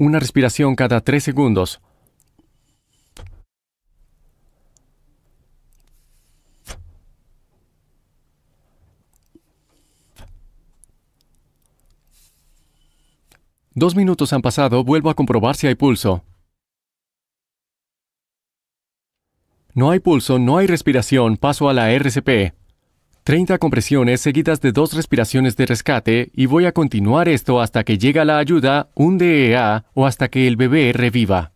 Una respiración cada tres segundos. Dos minutos han pasado, vuelvo a comprobar si hay pulso. No hay pulso, no hay respiración, paso a la RCP. 30 compresiones seguidas de dos respiraciones de rescate y voy a continuar esto hasta que llega la ayuda, un DEA o hasta que el bebé reviva.